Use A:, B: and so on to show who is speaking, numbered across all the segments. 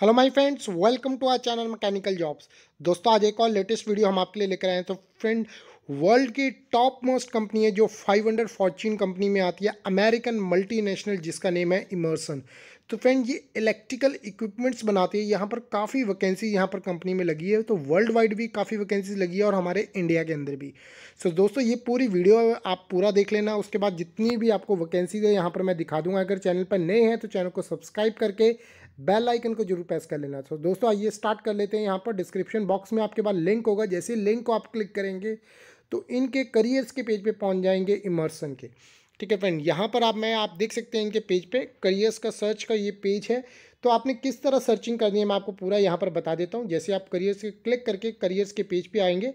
A: Hello my friends welcome to our channel mechanical jobs दोस्तों आज एक और लेटेस्ट वीडियो हम आपके लिए लेकर आए हैं तो फ्रेंड वर्ल्ड की टॉप मोस्ट कंपनी है जो 500 अंडर फॉर्चून कंपनी में आती है अमेरिकन मल्टीनेशनल जिसका नेम है इमर्सन तो फ्रेंड ये इलेक्ट्रिकल इक्विपमेंट्स बनाती है यहाँ पर काफ़ी वैकेंसी यहाँ पर कंपनी में लगी है तो वर्ल्ड वाइड भी काफ़ी वैकेंसी लगी है और हमारे इंडिया के अंदर भी सो so, दोस्तों ये पूरी वीडियो आप पूरा देख लेना उसके बाद जितनी भी आपको वैकेंसीज है यहाँ पर मैं दिखा दूंगा अगर चैनल पर नए हैं तो चैनल को सब्सक्राइब करके बेल आइकन को जरूर प्रेस कर लेना तो दोस्तों आइए स्टार्ट कर लेते हैं यहाँ पर डिस्क्रिप्शन बॉक्स में आपके पास लिंक होगा जैसे लिंक को आप क्लिक करेंगे तो इनके करियर्स के पेज पे पहुँच जाएंगे इमर्सन के ठीक है फ्रेंड यहाँ पर आप मैं आप देख सकते हैं इनके पेज पे करियर्स का सर्च का ये पेज है तो आपने किस तरह सर्चिंग करनी है मैं आपको पूरा यहाँ पर बता देता हूँ जैसे आप करियर्स के क्लिक करके करियर्स के पेज पे आएंगे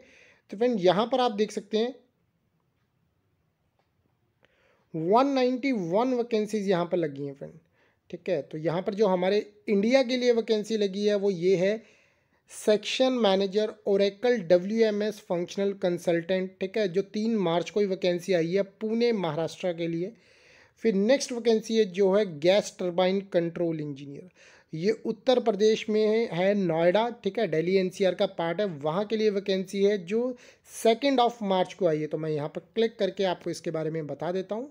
A: तो फ्रेंड यहाँ पर आप देख सकते हैं 191 वैकेंसीज यहाँ पर लगी हैं फ्रेंड ठीक है तो यहाँ पर जो हमारे इंडिया के लिए वैकेंसी लगी है वो ये है section manager Oracle W M S functional consultant ठीक है जो तीन मार्च को ही वैकेंसी आई है पुणे महाराष्ट्र के लिए फिर नेक्स्ट वैकेंसी है जो है गैस टर्बाइन कंट्रोल इंजीनियर ये उत्तर प्रदेश में है नोएडा ठीक है दिल्ली एनसीआर का पार्ट है वहाँ के लिए वैकेंसी है जो सेकेंड ऑफ मार्च को आई है तो मैं यहाँ पर क्लिक करके आपको इसके बारे में बता देता हूँ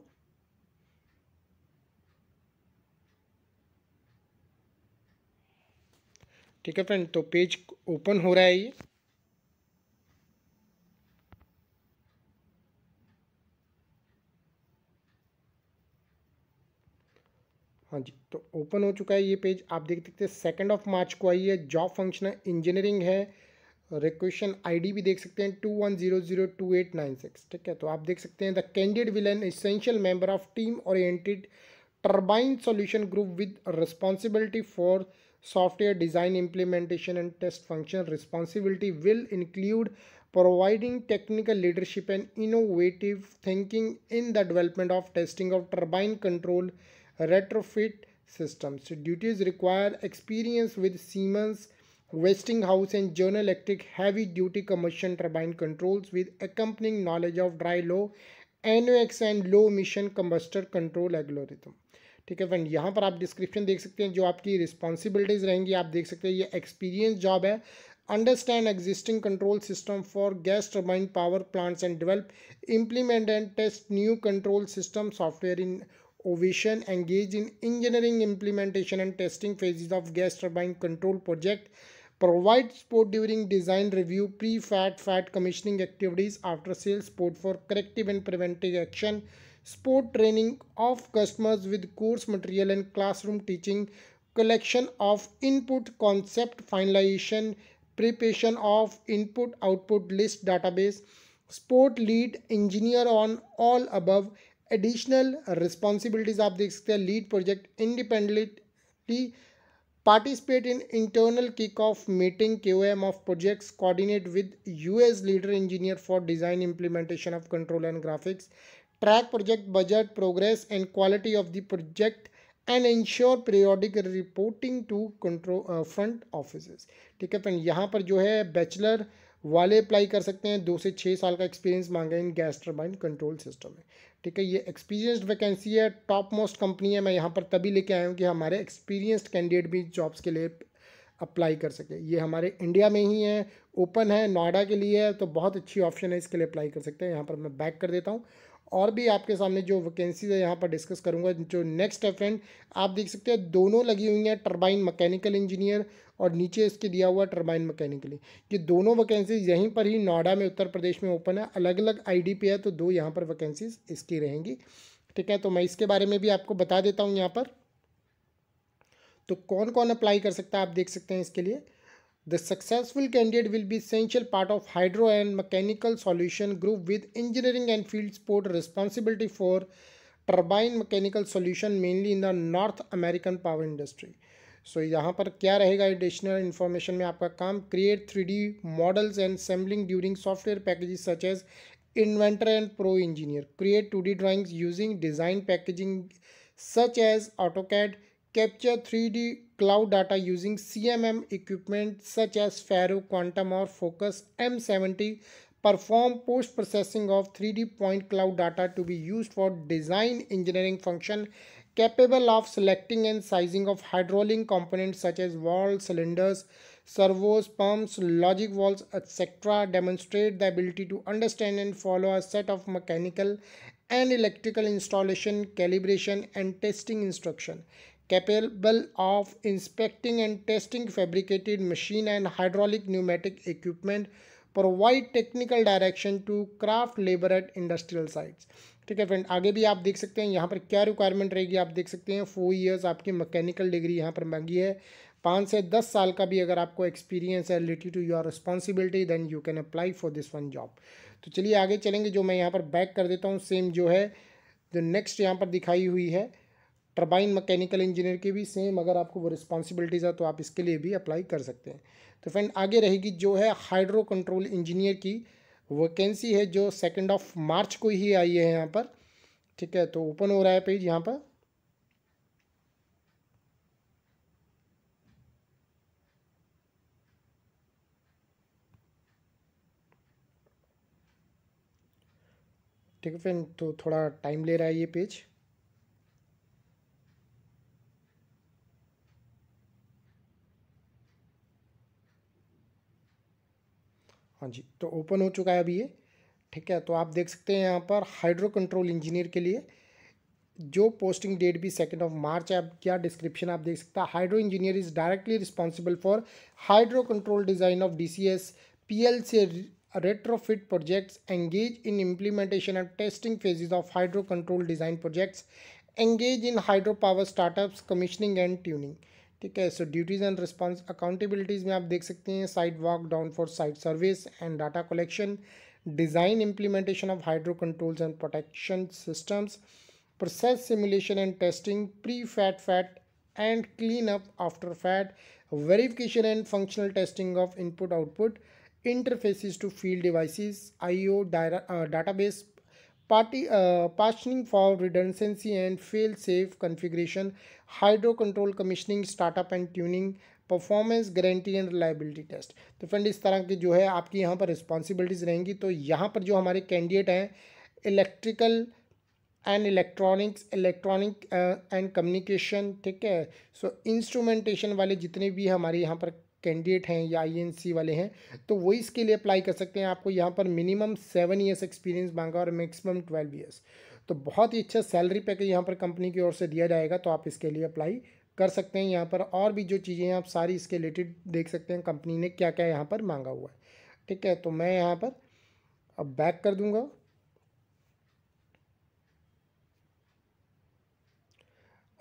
A: ठीक है फ्रेंड तो पेज ओपन हो रहा है ये हाँ जी तो ओपन हो चुका है ये पेज आप देख सकते हैं सेकेंड ऑफ मार्च को आई है जॉब है इंजीनियरिंग है रिक्वेशन आईडी भी देख सकते हैं two one zero zero two eight nine six ठीक है तो आप देख सकते हैं the candidate will an essential member of team oriented turbine solution group with responsibility for software design implementation and test function responsibility will include providing technical leadership and innovative thinking in the development of testing of turbine control retrofit systems. Duties require experience with Siemens, Westinghouse and General Electric heavy duty commercial turbine controls with accompanying knowledge of dry low, NOx and low emission combustor control algorithm. ठीक है friend यहाँ पर आप description देख सकते हैं जो आपकी रिस्पॉन्सिबिलिटीज़ रहेंगी आप देख सकते हैं ये एक्सपीरियंस जॉब है understand existing control system for gas turbine power plants and develop implement and test new control system software in ओविशन engage in engineering implementation and testing phases of gas turbine control project provide support during design review pre FAT FAT commissioning activities after sales support for corrective and preventive action sport training of customers with course material and classroom teaching, collection of input concept finalization, preparation of input output list database, sport lead engineer on all above, additional responsibilities of the lead project independently, participate in internal kickoff meeting QM of projects, coordinate with US leader engineer for design implementation of control and graphics, track project budget progress and quality of the project and periodic reporting reporting to uh, front office ठीक है friend तो यहाँ पर जो है bachelor वाले apply कर सकते हैं दो से छः साल का एक्सपीरियंस मांगे in gas turbine control system में ठीक है ये एक्सपीरियंस्ड वैकेंसी है टॉप मोस्ट कंपनी है मैं यहाँ पर तभी लेके आया हूँ कि हमारे एक्सपीरियंस्ड कैंडिडेट भी जॉब्स के लिए अप्लाई कर सके ये हमारे इंडिया में ही है ओपन है नोएडा के लिए है तो बहुत अच्छी ऑप्शन है इसके लिए अप्लाई कर सकते हैं यहाँ पर मैं बैक कर देता हूँ और भी आपके सामने जो वैकेंसीज है यहाँ पर डिस्कस करूँगा जो नेक्स्ट है फ्रेंड आप देख सकते हैं दोनों लगी हुई हैं टर्बाइन मैकेनिकल इंजीनियर और नीचे इसके दिया हुआ टर्बाइन मैकेनिकली ये दोनों वैकेंसीज यहीं पर ही नोएडा में उत्तर प्रदेश में ओपन है अलग अलग आई पे है तो दो यहाँ पर वैकेंसीज इसकी रहेंगी ठीक है तो मैं इसके बारे में भी आपको बता देता हूँ यहाँ पर तो कौन कौन अप्लाई कर सकता है आप देख सकते हैं इसके लिए The successful candidate will be essential part of hydro and mechanical solution group with engineering and field support responsibility for turbine mechanical solution mainly in the North American power industry. So, यहाँ पर क्या रहेगा additional information में आपका काम create 3D models and assembling during software packages such as inventor and pro engineer create 2D drawings using design packaging such as AutoCAD capture 3D cloud data using CMM equipment such as Faro, Quantum or Focus M70, perform post-processing of 3D point cloud data to be used for design engineering function capable of selecting and sizing of hydraulic components such as valves, cylinders, servos, pumps, logic valves, etc. demonstrate the ability to understand and follow a set of mechanical and electrical installation, calibration and testing instruction. Capable of inspecting and testing fabricated machine and hydraulic pneumatic equipment provide technical direction to craft labour at industrial sites ठीक है friend आगे भी आप देख सकते हैं यहाँ पर क्या रिक्वायरमेंट रहेगी आप देख सकते हैं फोर ईयर्स आपकी मैकेनिकल डिग्री यहाँ पर मांगी है पाँच से दस साल का भी अगर आपको एक्सपीरियंस है related to your responsibility then you can apply for this one job तो चलिए आगे चलेंगे जो मैं यहाँ पर बैक कर देता हूँ सेम जो है जो नेक्स्ट यहाँ पर दिखाई हुई है टर्बाइन मैकेनिकल इंजीनियर की भी सेम अगर आपको वो रिस्पॉन्सिबिलिटीज़ है तो आप इसके लिए भी अप्लाई कर सकते हैं तो फ्रेंड आगे रहेगी जो है हाइड्रो कंट्रोल इंजीनियर की वैकेंसी है जो सेकेंड ऑफ मार्च को ही आई है यहाँ पर ठीक है तो ओपन हो रहा है पेज यहाँ पर ठीक है फ्रेंड तो थोड़ा टाइम ले रहा है ये पेज हाँ जी तो ओपन हो चुका है अभी ये ठीक है तो आप देख सकते हैं यहाँ पर हाइड्रो कंट्रोल इंजीनियर के लिए जो पोस्टिंग डेट भी सेकेंड ऑफ मार्च है क्या डिस्क्रिप्शन आप देख सकते हैं hydro engineer is directly responsible for hydro control design of D C S retrofit projects engage in implementation and testing phases of hydro control design projects engage in hydro power startups commissioning and tuning ठीक है so duties and response accountabilities में आप देख सकते हैं site walk down for site service and data collection design implementation of hydro controls and protection systems process simulation and testing pre FAT FAT and clean up after FAT verification and functional testing of input output interfaces to field devices I O data base party partitioning for redundancy and fail safe configuration hydro control commissioning startup and tuning performance guarantee and reliability test तो friend इस तरह की जो है आपकी यहाँ पर responsibilities रहेंगी तो यहाँ पर जो हमारे कैंडिडेट हैं electrical and electronics electronic and communication ठीक है सो so, इंस्ट्रूमेंटेशन वाले जितने भी हमारे यहाँ पर कैंडिडेट हैं या आई वाले हैं तो वो इसके लिए अप्लाई कर सकते हैं आपको यहाँ पर मिनिमम सेवन ईयर्स एक्सपीरियंस मांगा और मैक्सिमम ट्वेल्व ईयर्स तो बहुत ही अच्छा सैलरी पैकेज यहाँ पर कंपनी की ओर से दिया जाएगा तो आप इसके लिए अप्लाई कर सकते हैं यहाँ पर और भी जो चीज़ें हैं आप सारी इसके रिलेटेड देख सकते हैं कंपनी ने क्या क्या यहाँ पर मांगा हुआ है ठीक है तो मैं यहाँ पर अब बैक कर दूँगा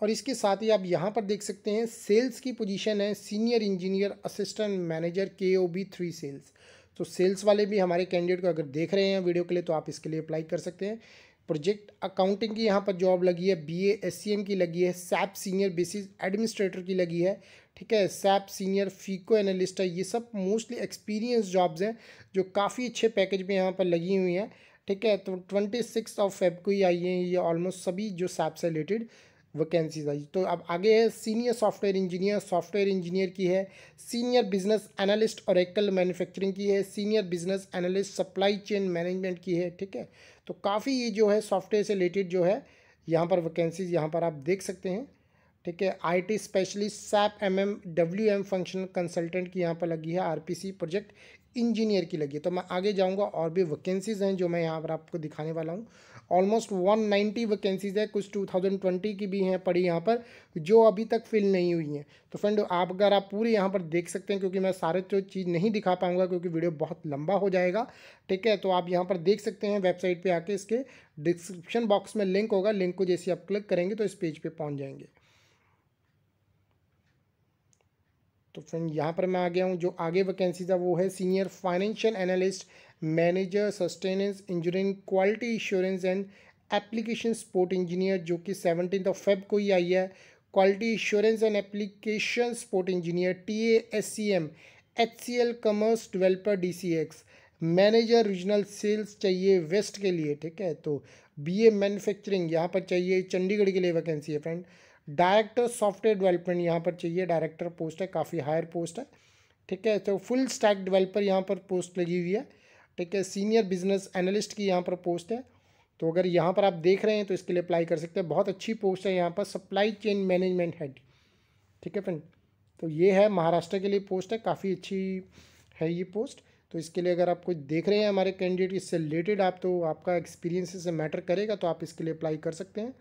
A: और इसके साथ ही आप यहाँ पर देख सकते हैं सेल्स की पोजीशन है सीनियर इंजीनियर असिस्टेंट मैनेजर के ओ बी थ्री सेल्स तो सेल्स वाले भी हमारे कैंडिडेट को अगर देख रहे हैं वीडियो के लिए तो आप इसके लिए अप्लाई कर सकते हैं प्रोजेक्ट अकाउंटिंग की यहाँ पर जॉब लगी है बी एम की लगी है सैप सीनियर बेसिस एडमिनिस्ट्रेटर की लगी है ठीक है सैप सीनियर फीको एनालिस्ट है ये सब मोस्टली एक्सपीरियंस जॉब्स हैं जो काफ़ी अच्छे पैकेज में यहाँ पर लगी हुई हैं ठीक है तो ट्वेंटी सिक्स ऑफ फेब को ही आई है ये ऑलमोस्ट सभी जो सैप से रिलेटेड वैकेंसीज आई तो अब आगे है senior software engineer software engineer की है सीनियर बिजनेस एनालिस्ट और एकल मैन्युफैक्चरिंग की है senior business analyst supply chain management की है ठीक है तो काफ़ी ये जो है सॉफ्टवेयर से रिलेटेड जो है यहाँ पर वैकेंसीज यहाँ पर आप देख सकते हैं ठीक है IT specialist SAP MM WM functional consultant की यहाँ पर लगी है आरपीसी प्रोजेक्ट इंजीनियर की लगी है तो मैं आगे जाऊँगा और भी वैकेंसीज हैं जो मैं यहाँ पर आपको दिखाने वाला हूँ ऑलमोस्ट 190 वैकेंसीज है कुछ 2020 की भी हैं पड़ी यहाँ पर जो अभी तक फिल नहीं हुई हैं तो फ्रेंड आप अगर आप पूरी यहाँ पर देख सकते हैं क्योंकि मैं सारे तो चीज़ नहीं दिखा पाऊँगा क्योंकि वीडियो बहुत लंबा हो जाएगा ठीक है तो आप यहाँ पर देख सकते हैं वेबसाइट पर आके इसके डिस्क्रिप्शन बॉक्स में लिंक होगा लिंक को जैसे आप क्लिक करेंगे तो इस पेज पर पे पहुँच जाएंगे तो फ्रेंड यहाँ पर मैं आ गया हूँ जो आगे वैकेंसीज है वो है senior financial analyst manager sustenance engineering quality insurance and application support engineer जो कि सेवनटीन ऑफ फेब को ही आई है quality insurance and application support engineer T A S C M H C L commerce developer D C X manager regional sales चाहिए west के लिए ठीक है तो बी ए मैनुफैक्चरिंग यहाँ पर चाहिए चंडीगढ़ के लिए वैकेंसी है फ्रेंड डायरेक्टर सॉफ्टवेयर डेवलपमेंट यहाँ पर चाहिए डायरेक्टर पोस्ट है काफ़ी हायर पोस्ट है ठीक है तो फुल स्टैक डेवलपर यहाँ पर पोस्ट लगी हुई है ठीक है सीनियर बिजनेस एनालिस्ट की यहाँ पर पोस्ट है तो अगर यहाँ पर आप देख रहे हैं तो इसके लिए अप्लाई कर सकते हैं बहुत अच्छी पोस्ट है यहाँ पर सप्लाई चेन मैनेजमेंट हेड ठीक है फ्रेंड तो ये है महाराष्ट्र के लिए पोस्ट है काफ़ी अच्छी है ये पोस्ट तो इसके लिए अगर आप कुछ देख रहे हैं हमारे कैंडिडेट इससे रिलेटेड आप तो आपका एक्सपीरियंस इससे मैटर करेगा तो आप इसके लिए अप्लाई कर सकते हैं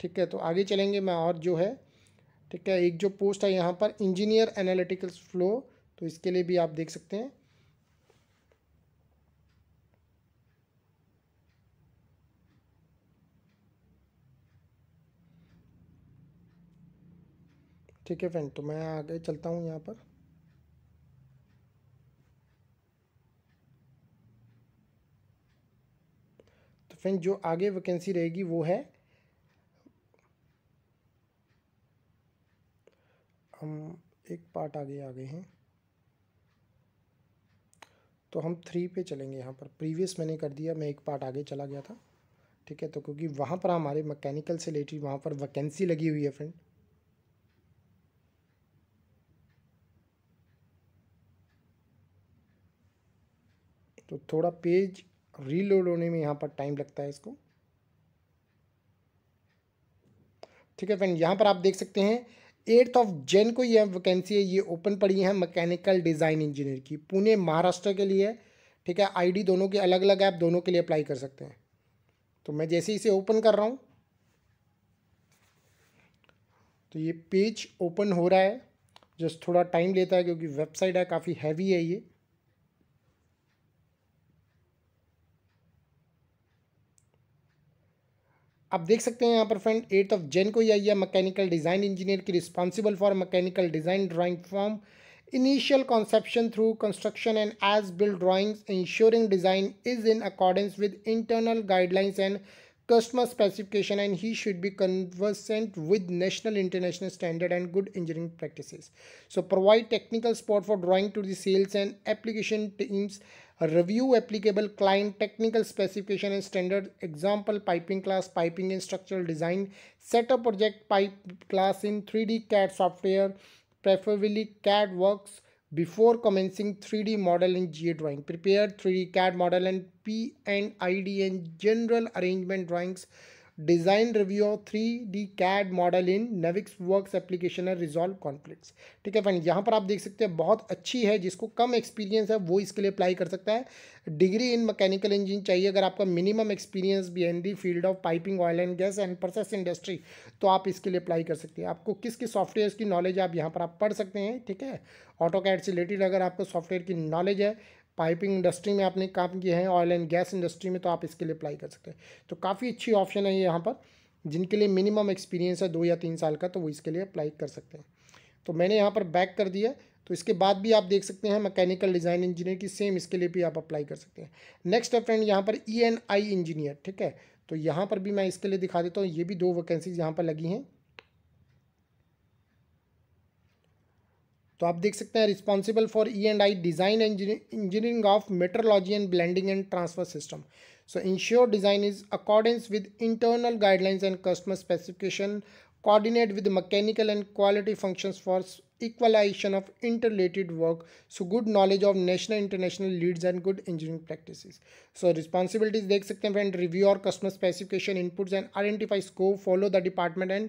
A: ठीक है तो आगे चलेंगे मैं और जो है ठीक है एक जो पोस्ट है यहाँ पर इंजीनियर एनालिटिकल फ्लो तो इसके लिए भी आप देख सकते हैं ठीक है फ्रेंड तो मैं आगे चलता हूँ यहाँ पर तो फ्रेंड जो आगे वैकेंसी रहेगी वो है हम एक पार्ट आगे आ गए हैं तो हम थ्री पे चलेंगे यहाँ पर प्रीवियस मैंने कर दिया मैं एक पार्ट आगे चला गया था ठीक है तो क्योंकि वहाँ पर हमारे मैकेनिकल से रिलेटेड वहाँ पर वैकेंसी लगी हुई है फ्रेंड तो थोड़ा पेज रीलोड होने में यहाँ पर टाइम लगता है इसको ठीक है फ्रेंड यहाँ पर आप देख सकते हैं एट्थ ऑफ जेन को यह वैकेंसी है ये ओपन पड़ी है मैकेनिकल डिज़ाइन इंजीनियर की पुणे महाराष्ट्र के लिए ठीक है आईडी दोनों के अलग अलग है आप दोनों के लिए अप्लाई कर सकते हैं तो मैं जैसे इसे ओपन कर रहा हूँ तो ये पेज ओपन हो रहा है जस्ट थोड़ा टाइम लेता है क्योंकि वेबसाइट है काफ़ी हैवी है ये आप देख सकते हैं यहाँ पर फ्रेंड एट ऑफ जेन को ही आई है मैकेनिकल डिज़ाइन इंजीनियर की responsible for mechanical design drawing form initial conception through construction and as build drawings ensuring design is in accordance with internal guidelines and customer specification and he should be conversant with national international standard and good engineering practice so provide technical spot for drawing to the sales and application teams review applicable client technical specification and standard example piping class piping and structural design set up project pipe class in 3d cad software preferably cad works before commencing 3d model in ga drawing prepare 3d cad model and p and id and general arrangement drawings design review of three D CAD model in Navisworks application है resolve conflicts ठीक है friend यहाँ पर आप देख सकते हैं बहुत अच्छी है जिसको कम एक्सपीरियंस है वो इसके लिए अप्लाई कर सकता है डिग्री इन मैकेनिकल इंजीन चाहिए अगर आपका मिनिमम एक्सपीरियंस भी है in the field of piping oil and gas and process industry तो आप इसके लिए अप्लाई कर सकते हैं आपको किस किस सॉफ्टवेयर की नॉलेज आप यहाँ पर आप पढ़ सकते हैं ठीक है ऑटो कैड से रिलेटेड अगर आपको सॉफ्टवेयर की नॉलेज है पाइपिंग इंडस्ट्री में आपने काम किए हैं ऑयल एंड गैस इंडस्ट्री में तो आप इसके लिए अप्लाई कर सकते हैं तो काफ़ी अच्छी ऑप्शन है यहाँ पर जिनके लिए मिनिमम एक्सपीरियंस है दो या तीन साल का तो वो इसके लिए अप्लाई कर सकते हैं तो मैंने यहाँ पर बैक कर दिया तो इसके बाद भी आप देख सकते हैं मैकेनिकल डिज़ाइन इंजीनियर की सेम इसके लिए भी आप अप्लाई कर सकते हैं नेक्स्ट है फ्रेंड यहाँ पर ई एन आई इंजीनियर ठीक है तो यहाँ पर भी मैं इसके लिए दिखा देता हूँ ये भी दो वैकेंसीज यहाँ पर लगी हैं तो आप देख सकते हैं responsible for E and I design engineering of metrology and blending and transfer system so ensure design is accordings with internal guidelines and customer specification coordinate with mechanical and quality functions for equalization of interrelated work so good knowledge of national international leads and good engineering practices so responsibilities देख सकते हैं friend review और customer specification inputs and identify scope follow the department and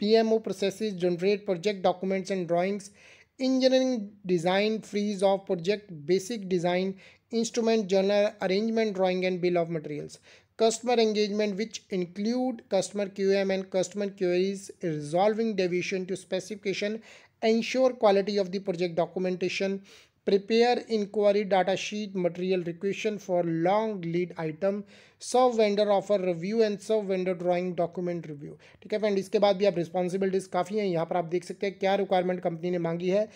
A: PMO processes generate project documents and drawings, engineering design freeze of project basic design, instrument journal, arrangement drawing and bill of materials. Customer engagement which include customer QM and customer queries, resolving deviation to specification, ensure quality of the project documentation, prepare inquiry data sheet material requisition for long lead item sub vendor offer review and sub vendor drawing document review ठीक है friend इसके बाद भी आप responsibilities काफ़ी हैं यहाँ पर आप देख सकते हैं क्या रिक्वायरमेंट कंपनी ने मांगी है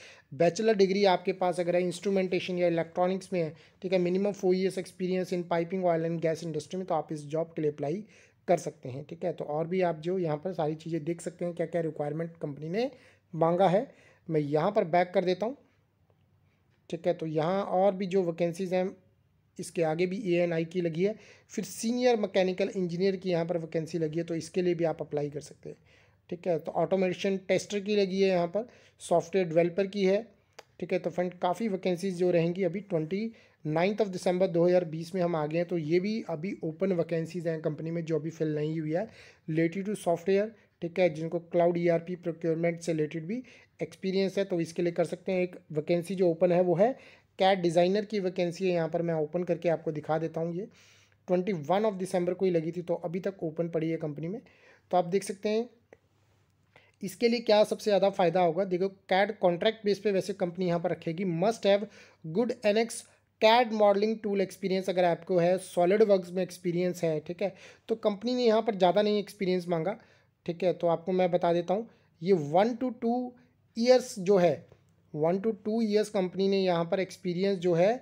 A: बैचलर डिग्री आपके पास अगर है इंस्ट्रूमेंटेशन या इलेक्ट्रॉनिक्स में है ठीक है minimum four years experience in piping oil and gas industry में तो आप इस जॉब के लिए अप्लाई कर सकते हैं ठीक है तो और भी आप जो यहाँ पर सारी चीज़ें देख सकते हैं क्या क्या रिक्वायरमेंट कंपनी ने मांगा है मैं यहाँ पर बैक कर देता हूँ ठीक है तो यहाँ और भी जो वैकेंसीज़ हैं इसके आगे भी ए एन आई की लगी है फिर सीनियर मैकेनिकल इंजीनियर की यहाँ पर वैकेंसी लगी है तो इसके लिए भी आप अप्लाई कर सकते हैं ठीक है तो ऑटोमेशन टेस्टर की लगी है यहाँ पर सॉफ्टवेयर डेवलपर की है ठीक है तो फ्रेंड काफ़ी वैकेंसीज जो रहेंगी अभी ट्वेंटी नाइन्थ ऑफ दिसंबर 2020 में हम आ गए हैं तो ये भी अभी ओपन वैकेंसीज हैं कंपनी में जो अभी फिल नहीं हुई है रिलेटेड टू सॉफ्टवेयर ठीक है जिनको क्लाउड ईआरपी प्रोक्योरमेंट से रिलेटेड भी एक्सपीरियंस है तो इसके लिए कर सकते हैं एक वैकेंसी जो ओपन है वो है कैट डिज़ाइनर की वैकेंसी है यहाँ पर मैं ओपन करके आपको दिखा देता हूँ ये ट्वेंटी वन ऑफ दिसंबर को ही लगी थी तो अभी तक ओपन पड़ी है कंपनी में तो आप देख सकते हैं इसके लिए क्या सबसे ज़्यादा फायदा होगा देखो कैड कॉन्ट्रैक्ट बेस पे वैसे कंपनी यहाँ पर रखेगी must have good NX CAD modelling tool experience अगर आपको है सॉलिड वर्क में एक्सपीरियंस है ठीक है तो कंपनी ने यहाँ पर ज़्यादा नहीं एक्सपीरियंस मांगा ठीक है तो आपको मैं बता देता हूँ ये वन टू टू ईयर्स जो है one two two years company ने यहाँ पर एक्सपीरियंस जो है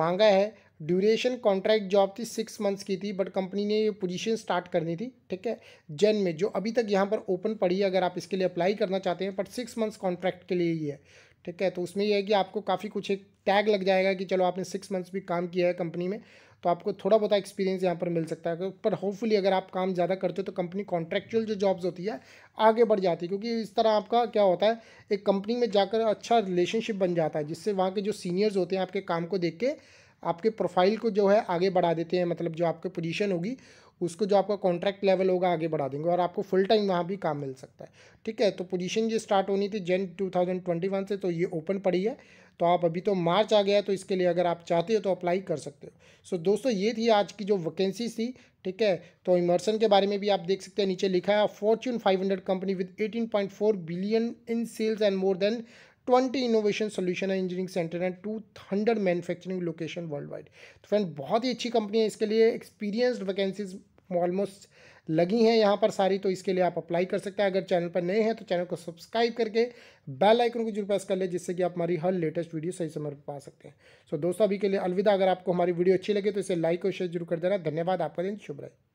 A: मांगा है ड्यूरेशन कॉन्ट्रैक्ट जॉब थी सिक्स मंथ्स की थी बट कंपनी ने ये पोजीशन स्टार्ट करनी थी ठीक है जैन में जो अभी तक यहाँ पर ओपन पड़ी है अगर आप इसके लिए अप्लाई करना चाहते हैं बट सिक्स मंथ्स कॉन्ट्रैक्ट के लिए ही है ठीक है तो उसमें यह है कि आपको काफ़ी कुछ एक टैग लग जाएगा कि चलो आपने सिक्स मंथ्स भी काम किया है कंपनी में तो आपको थोड़ा बहुत एक्सपीरियंस यहाँ पर मिल सकता है पर होपफुली अगर आप काम ज़्यादा करते हो तो कंपनी कॉन्ट्रेक्चुअल जो जॉब्स होती है आगे बढ़ जाती है क्योंकि इस तरह आपका क्या होता है एक कंपनी में जाकर अच्छा रिलेशनशिप बन जाता है जिससे वहाँ के जो सीनियर्स होते हैं आपके काम को देख के आपके प्रोफाइल को जो है आगे बढ़ा देते हैं मतलब जो आपकी पोजीशन होगी उसको जो आपका कॉन्ट्रैक्ट लेवल होगा आगे बढ़ा देंगे और आपको फुल टाइम वहाँ भी काम मिल सकता है ठीक है तो पोजीशन जो स्टार्ट होनी थी जेन 2021 से तो ये ओपन पड़ी है तो आप अभी तो मार्च आ गया तो इसके लिए अगर आप चाहते हो तो अप्लाई कर सकते हो सो so, दोस्तों ये थी आज की जो वैकेंसी थी ठीक है तो इमर्सन के बारे में भी आप देख सकते हैं नीचे लिखा है fortune 500 company with 18.4 billion in sales and more than twenty innovation solution and engineering centre and two hundred manufacturing location worldwide तो फ्रेंड बहुत ही अच्छी कंपनी है इसके लिए एक्सपीरियंस्ड वैकेंसीज ऑलमोस्ट लगी हैं यहाँ पर सारी तो इसके लिए आप अप्लाई कर सकते हैं अगर चैनल पर नए हैं तो चैनल को सब्सक्राइब करके बेल आइकन को जरूर प्रेस कर ले जिससे कि आप हमारी हर लेटेस्ट वीडियो सही समय पर पा सकते हैं सो दोस्तों अभी के लिए अलविदा अगर आपको हमारी वीडियो अच्छी लगे तो इसे लाइक और शेयर जरूर कर देना धन्यवाद आपका दिन शुभ रहे